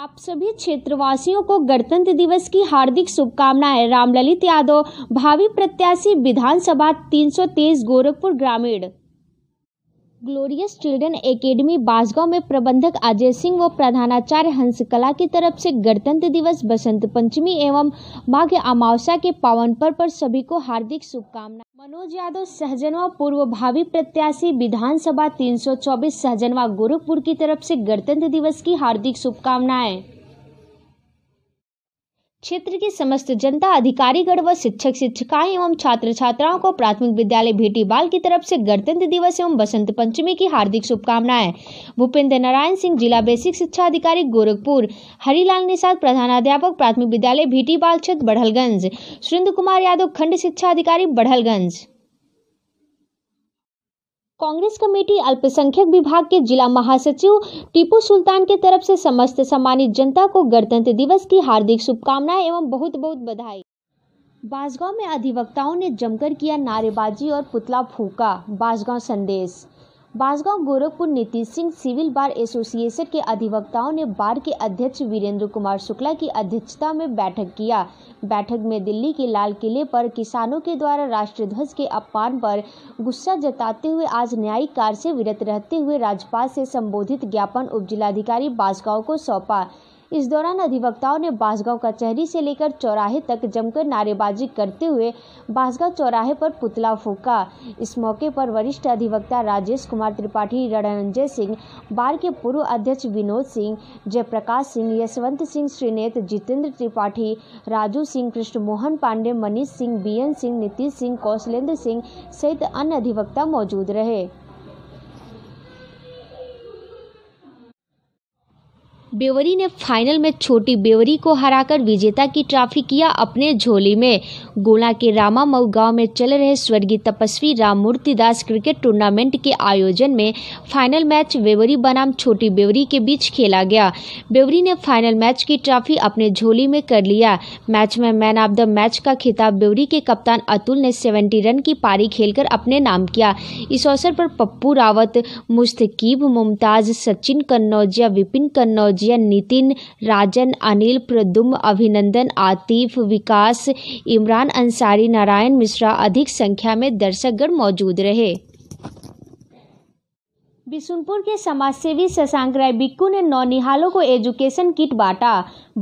आप सभी क्षेत्रवासियों को गणतंत्र दिवस की हार्दिक शुभकामनाएं रामललित यादव भावी प्रत्याशी विधानसभा 323 गोरखपुर ग्रामीण ग्लोरियस चिल्ड्रन एकेडमी बासगांव में प्रबंधक अजय सिंह व प्रधानाचार्य हंसकला की तरफ से गणतंत्र दिवस बसंत पंचमी एवं माघ अमावस्या के पावन पर्व पर सभी को हार्दिक शुभकामना मनोज यादव सहजनवा पूर्व भावी प्रत्याशी विधानसभा 324 सहजनवा गोरखपुर की तरफ से गणतंत्र दिवस की हार्दिक शुभकामनाएं क्षेत्र की समस्त जनता अधिकारीगढ़ व शिक्षक शिक्षिकाएं एवं छात्र छात्राओं को प्राथमिक विद्यालय भेटी बाल की तरफ से गणतंत्र दिवस एवं बसंत पंचमी की हार्दिक शुभकामनाएं भूपेंद्र नारायण सिंह जिला बेसिक शिक्षा अधिकारी गोरखपुर हरिलाल निषाद प्रधानाध्यापक प्राथमिक विद्यालय भेटी बाल क्षेत्र बढ़लगंज सुरेंद्र कुमार यादव खंड शिक्षा अधिकारी बढ़लगंज कांग्रेस कमेटी अल्पसंख्यक विभाग के जिला महासचिव टीपू सुल्तान के तरफ से समस्त सम्मानित जनता को गणतंत्र दिवस की हार्दिक शुभकामनाएं एवं बहुत बहुत बधाई बासगांव में अधिवक्ताओं ने जमकर किया नारेबाजी और पुतला फूका बासगांव संदेश बांसगांव गोरखपुर नीति सिंह सिविल बार एसोसिएशन के अधिवक्ताओं ने बार के अध्यक्ष वीरेंद्र कुमार शुक्ला की अध्यक्षता में बैठक किया बैठक में दिल्ली के लाल किले पर किसानों के द्वारा राष्ट्रीय ध्वज के अपमान पर गुस्सा जताते हुए आज न्यायिक कार्य से विरत रहते हुए राज्यपाल से संबोधित ज्ञापन उप जिलाधिकारी बांसगांव को सौंपा इस दौरान अधिवक्ताओं ने बांसगांव कचहरी से लेकर चौराहे तक जमकर नारेबाजी करते हुए बांसगांव चौराहे पर पुतला फूका इस मौके पर वरिष्ठ अधिवक्ता राजेश कुमार त्रिपाठी रणंजय सिंह बार के पूर्व अध्यक्ष विनोद सिंह जयप्रकाश सिंह यशवंत सिंह श्रीनेत जितेंद्र त्रिपाठी राजू सिंह कृष्ण मोहन पांडे मनीष सिंह बीएन सिंह नीतीश सिंह कौशलेंद्र सिंह सहित अन्य अधिवक्ता मौजूद रहे बेवरी ने फाइनल में छोटी बेवरी को हराकर विजेता की ट्रॉफी किया अपने झोली में गोला के रामा मऊ गाँव में चल रहे स्वर्गीय तपस्वी राम दास क्रिकेट टूर्नामेंट के आयोजन में फाइनल मैच बेवरी बनाम छोटी बेवरी के बीच खेला गया बेवरी ने फाइनल मैच की ट्रॉफी अपने झोली में कर लिया मैच में मैन ऑफ द मैच का खिताब बेवरी के कप्तान अतुल ने सेवेंटी रन की पारी खेलकर अपने नाम किया इस अवसर पर पप्पू रावत मुस्तकीब मुमताज सचिन कन्नौजिया विपिन कन्नौजिया विजयन नितिन राजन अनिल प्रदुम अभिनंदन आतिफ विकास इमरान अंसारी नारायण मिश्रा अधिक संख्या में दर्शकगण मौजूद रहे बिशुनपुर के समाजसेवी शशांक राय बिक्कू ने नौनिहालों को एजुकेशन किट बांटा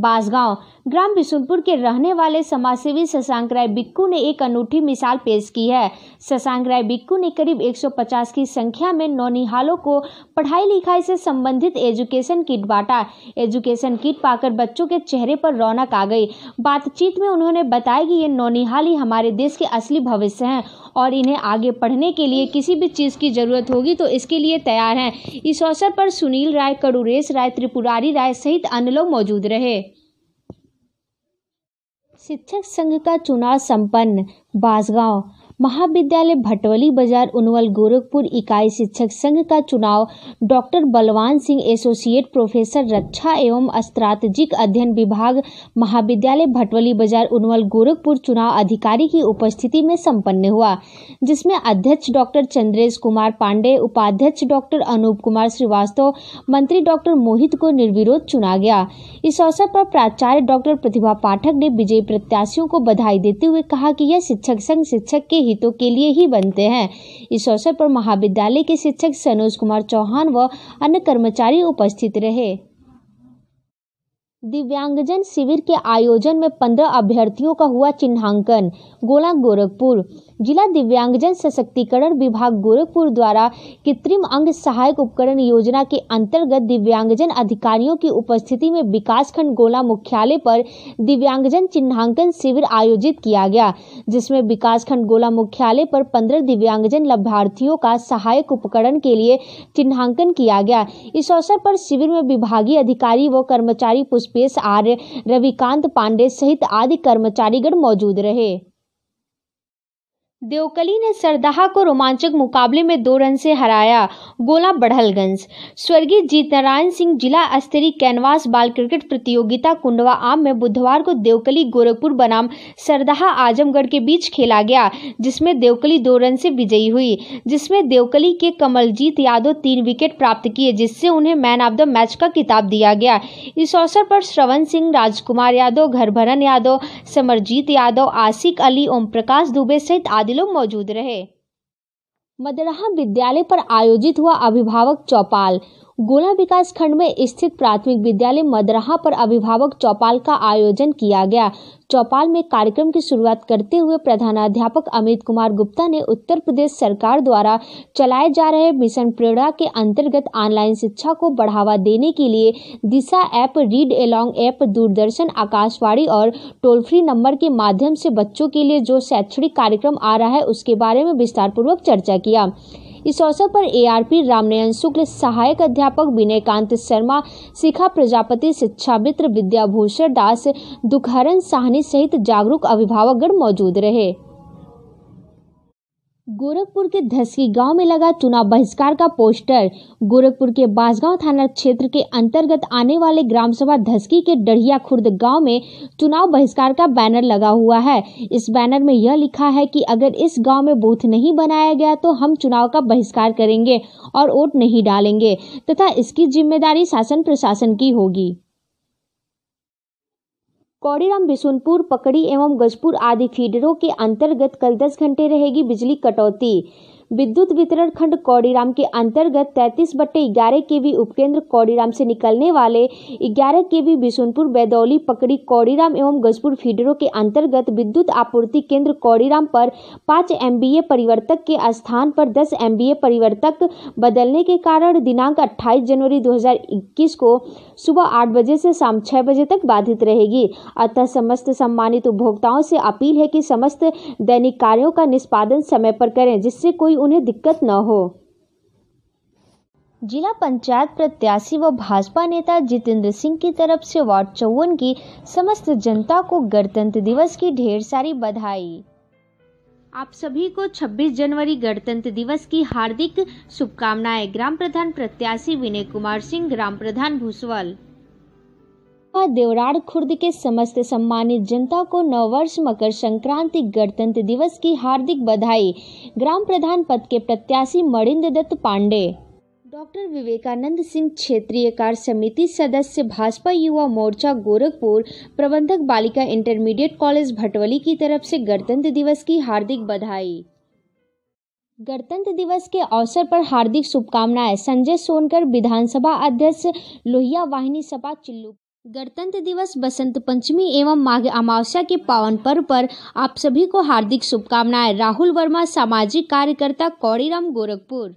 बासगांव ग्राम बिशुनपुर के रहने वाले समाजसेवी शशांक राय बिक्कू ने एक अनूठी मिसाल पेश की है शशांक राय बिक्कू ने करीब 150 की संख्या में नौनिहालों को पढ़ाई लिखाई से संबंधित एजुकेशन किट बांटा एजुकेशन किट पाकर बच्चों के चेहरे पर रौनक आ गई बातचीत में उन्होंने बताया कि ये नौनिहाल ही हमारे देश के असली भविष्य हैं और इन्हें आगे पढ़ने के लिए किसी भी चीज़ की ज़रूरत होगी तो इसके लिए तैयार हैं इस अवसर पर सुनील राय करूरेश राय त्रिपुरारी राय सहित अन्य लोग मौजूद रहे शिक्षक संघ का चुनाव संपन्न बासगांव महाविद्यालय भटवली बाजार उनवल गोरखपुर इकाई शिक्षक संघ का चुनाव डॉक्टर बलवान सिंह एसोसिएट प्रोफेसर रक्षा एवं स्त्रातजिक अध्ययन विभाग महाविद्यालय भटवली बाजार उनवल गोरखपुर चुनाव अधिकारी की उपस्थिति में सम्पन्न हुआ जिसमें अध्यक्ष डॉक्टर चंद्रेश कुमार पांडे उपाध्यक्ष डॉक्टर अनूप कुमार श्रीवास्तव मंत्री डॉक्टर मोहित को निर्विरोध चुना गया इस अवसर पर प्राचार्य डॉक्टर प्रतिभा पाठक ने विजयी प्रत्याशियों को बधाई देते हुए कहा कि यह शिक्षक संघ शिक्षक के हितों के लिए ही बनते हैं इस अवसर पर महाविद्यालय के शिक्षक सनोज कुमार चौहान व अन्य कर्मचारी उपस्थित रहे दिव्यांगजन शिविर के आयोजन में पंद्रह अभ्यर्थियों का हुआ चिन्हांकन गोला गोरखपुर जिला दिव्यांगजन सशक्तिकरण विभाग गोरखपुर द्वारा कृत्रिम अंग सहायक उपकरण योजना के अंतर्गत दिव्यांगजन अधिकारियों की उपस्थिति में विकासखंड गोला मुख्यालय पर दिव्यांगजन चिन्हांकन शिविर आयोजित किया गया जिसमें विकासखंड गोला मुख्यालय पर पंद्रह दिव्यांगजन लाभार्थियों का सहायक उपकरण के लिए चिन्हांकन किया गया इस अवसर पर शिविर में विभागीय अधिकारी व कर्मचारी पुष्प पेश एस आर रविकांत पांडे सहित आदि कर्मचारीगण मौजूद रहे देवकली ने सरदाहा को रोमांचक मुकाबले में दो रन से हराया गोला बढ़लगंज स्वर्गीय जीत नारायण सिंह जिला स्तरीय कैनवास बाल क्रिकेट प्रतियोगिता कुंडवा आम में बुधवार को देवकली गोरखपुर बनाम सरदाहा आजमगढ़ के बीच खेला गया जिसमें देवकली दो रन से विजयी हुई जिसमें देवकली के कमलजीत यादव तीन विकेट प्राप्त किए जिससे उन्हें मैन ऑफ द मैच का किताब दिया गया इस अवसर पर श्रवण सिंह राजकुमार यादव घरभरन यादव समरजीत यादव आसिक अली ओम प्रकाश दुबे सहित आदि लोग मौजूद रहे मदराहा विद्यालय पर आयोजित हुआ अभिभावक चौपाल गोला विकास खंड में स्थित प्राथमिक विद्यालय मदराहा पर अभिभावक चौपाल का आयोजन किया गया चौपाल में कार्यक्रम की शुरुआत करते हुए प्रधानाध्यापक अमित कुमार गुप्ता ने उत्तर प्रदेश सरकार द्वारा चलाए जा रहे मिशन प्रेरणा के अंतर्गत ऑनलाइन शिक्षा को बढ़ावा देने के लिए Disha app read along app Doordarshan Akashvani और टोल फ्री नंबर के माध्यम से बच्चों के लिए जो शैक्षणिक कार्यक्रम आ रहा है उसके बारे में विस्तारपूर्वक चर्चा किया इस अवसर पर एआरपी रामनयन शुक्ल सहायक अध्यापक विनय कांत शर्मा शिखा प्रजापति शिक्षा मित्र विद्याभूषण दास दुखहरन साहनी सहित जागरूक अभिभावकगण मौजूद रहे गोरखपुर के धसकी गांव में लगा चुनाव बहिष्कार का पोस्टर गोरखपुर के बांसगांव थाना क्षेत्र के अंतर्गत आने वाले ग्राम सभा धसकी के डढ़िया खुर्द गांव में चुनाव बहिष्कार का बैनर लगा हुआ है इस बैनर में यह लिखा है कि अगर इस गांव में बूथ नहीं बनाया गया तो हम चुनाव का बहिष्कार करेंगे और वोट नहीं डालेंगे तथा इसकी जिम्मेदारी शासन प्रशासन की होगी कौड़ीराम बिशुनपुर पकड़ी एवं गजपुर आदि फीडरों के अंतर्गत कल दस घंटे रहेगी बिजली कटौती विद्युत वितरण खंड कौड़ीराम के अंतर्गत तैतीस बट्टे ग्यारह के वी उपकेंद्र कौड़ीराम से निकलने वाले ग्यारह के वी बिशुनपुर बैदौली पकड़ी कौड़ीराम एवं गजपुर फीडरों के अंतर्गत विद्युत आपूर्ति केंद्र कौड़ीराम पर पाँच एम परिवर्तक के स्थान पर दस एम परिवर्तक बदलने के कारण दिनांक अट्ठाईस जनवरी दो को सुबह आठ बजे से शाम छः बजे तक बाधित रहेगी अतः समस्त सम्मानित उपभोक्ताओं से अपील है कि समस्त दैनिक कार्यों का निष्पादन समय पर करें जिससे कोई उन्हें दिक्कत न हो जिला पंचायत प्रत्याशी व भाजपा नेता जितेंद्र सिंह की तरफ से वार्ड चौवन की समस्त जनता को गणतंत्र दिवस की ढेर सारी बधाई आप सभी को 26 जनवरी गणतंत्र दिवस की हार्दिक शुभकामनाएं ग्राम प्रधान प्रत्याशी विनय कुमार सिंह ग्राम प्रधान भूसवल का देवराड़ खुर्द के समस्त सम्मानित जनता को नववर्ष मकर संक्रांति गणतंत्र दिवस की हार्दिक बधाई ग्राम प्रधान पद के प्रत्याशी मणिन्द्र दत्त पांडे डॉक्टर विवेकानंद सिंह क्षेत्रीय कार्य समिति सदस्य भाजपा युवा मोर्चा गोरखपुर प्रबंधक बालिका इंटरमीडिएट कॉलेज भटवली की तरफ से गणतंत्र दिवस की हार्दिक बधाई गणतंत्र दिवस के अवसर पर हार्दिक शुभकामनाएं संजय सोनकर विधानसभा अध्यक्ष लोहिया वाहिनी सपा चिल्लू गणतंत्र दिवस बसंत पंचमी एवं माघ अमावस्या के पावन पर्व पर आप सभी को हार्दिक शुभकामनाएं राहुल वर्मा सामाजिक कार्यकर्ता कौड़ीराम गोरखपुर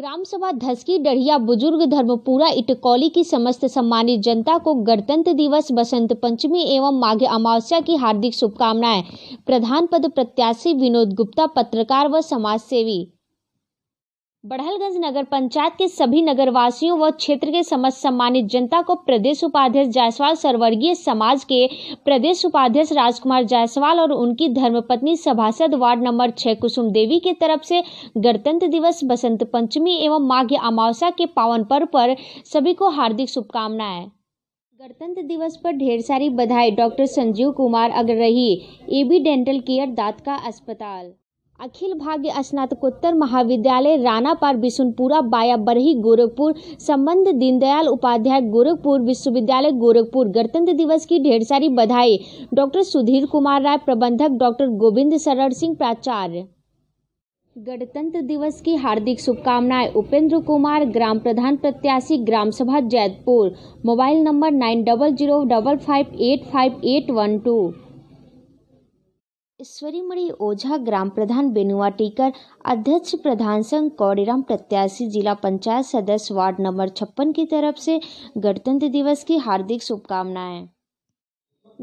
ग्राम सभा धसकी डढ़िया बुजुर्ग धर्मपुरा इटकौली की समस्त सम्मानित जनता को गणतंत्र दिवस बसंत पंचमी एवं माघ अमावस्या की हार्दिक शुभकामनाएं प्रधान पद प्रत्याशी विनोद गुप्ता पत्रकार व समाज सेवी बढ़लगंज नगर पंचायत के सभी नगरवासियों व क्षेत्र के समस्त सम्मानित जनता को प्रदेश उपाध्यक्ष जायसवाल सर्वर्गीय समाज के प्रदेश उपाध्यक्ष राजकुमार जायसवाल और उनकी धर्मपत्नी सभासद वार्ड नंबर छह कुसुम देवी के तरफ से गणतंत्र दिवस बसंत पंचमी एवं माघ अमावस्या के पावन पर्व पर सभी को हार्दिक शुभकामनाएं गणतंत्र दिवस पर ढेर सारी बधाई doctor Sanjeev Kumar Agrahi AB dental care दात का अस्पताल अखिल भाग्य स्नातकोत्तर महाविद्यालय रानापार बिशुनपुरा बाया बरही गोरखपुर संबंध दीनदयाल उपाध्याय गोरखपुर विश्वविद्यालय गोरखपुर गणतंत्र दिवस की ढेर सारी बधाई डॉक्टर सुधीर कुमार राय प्रबंधक डॉक्टर गोविंद शरण सिंह प्राचार्य गणतंत्र दिवस की हार्दिक शुभकामनाएं उपेंद्र कुमार ग्राम प्रधान प्रत्याशी ग्राम सभा Jaitpur mobile number nine double zero double five eight five eight one two Ishwarimadhi Ojha ग्राम प्रधान बेनुआ टीकर अध्यक्ष प्रधान संघ कौड़ीराम प्रत्याशी जिला पंचायत सदस्य वार्ड नंबर छप्पन की तरफ से गणतंत्र दिवस की हार्दिक शुभकामनाएं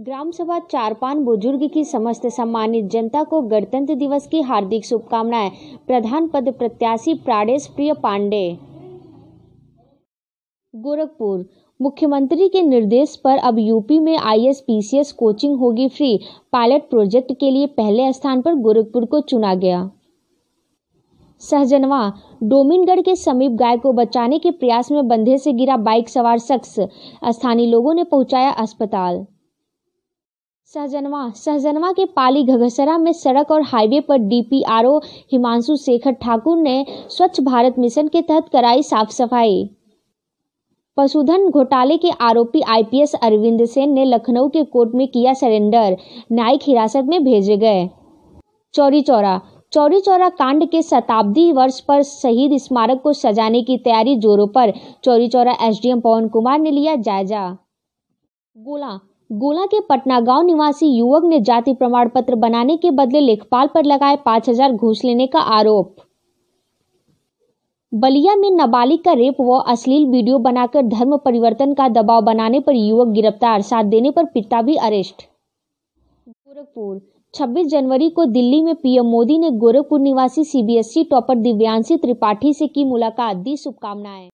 ग्राम सभा चारपान बुजुर्ग की समस्त सम्मानित जनता को गणतंत्र दिवस की हार्दिक शुभकामनाएं प्रधान पद प्रत्याशी प्राणेश प्रिय पांडे गोरखपुर मुख्यमंत्री के निर्देश पर अब यूपी में एस कोचिंग होगी फ्री पायलट प्रोजेक्ट के लिए पहले स्थान पर गोरखपुर को चुना गया सहजनवा डोमिनगढ़ के समीप गाय को बचाने के प्रयास में बंधे से गिरा बाइक सवार शख्स स्थानीय लोगों ने पहुंचाया अस्पताल सहजनवा सहजनवा के पाली घघसरा में सड़क और हाईवे पर डीपीआरओ हिमांशु शेखर ठाकुर ने स्वच्छ भारत मिशन के तहत कराई साफ सफाई पशुधन घोटाले के आरोपी आईपीएस अरविंद सेन ने लखनऊ के कोर्ट में किया सरेंडर न्यायिक हिरासत में भेजे गए चौरी चौरा चौरी चौरा कांड के शताब्दी वर्ष पर शहीद स्मारक को सजाने की तैयारी जोरों पर चौरी चौरा एसडीएम पवन कुमार ने लिया जायजा गोला गोला के पटना गांव निवासी युवक ने जाति प्रमाण पत्र बनाने के बदले लेखपाल पर लगाए पाँच हजार घूस लेने का आरोप बलिया में नाबालिग का रेप व अश्लील वीडियो बनाकर धर्म परिवर्तन का दबाव बनाने पर युवक गिरफ्तार साथ देने पर पिता भी अरेस्ट गोरखपुर 26 जनवरी को दिल्ली में पीएम मोदी ने गोरखपुर निवासी सीबीएसई टॉपर दिव्यांशी त्रिपाठी से की मुलाकात दी शुभकामनाएं